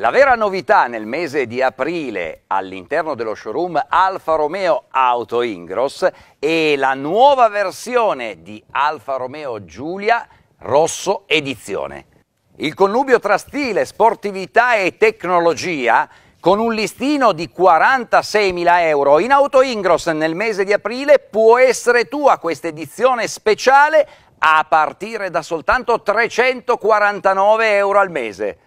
La vera novità nel mese di aprile all'interno dello showroom Alfa Romeo Auto Ingros è la nuova versione di Alfa Romeo Giulia Rosso Edizione. Il connubio tra stile, sportività e tecnologia con un listino di 46.000 euro in Auto Ingros nel mese di aprile può essere tua questa edizione speciale a partire da soltanto 349 euro al mese.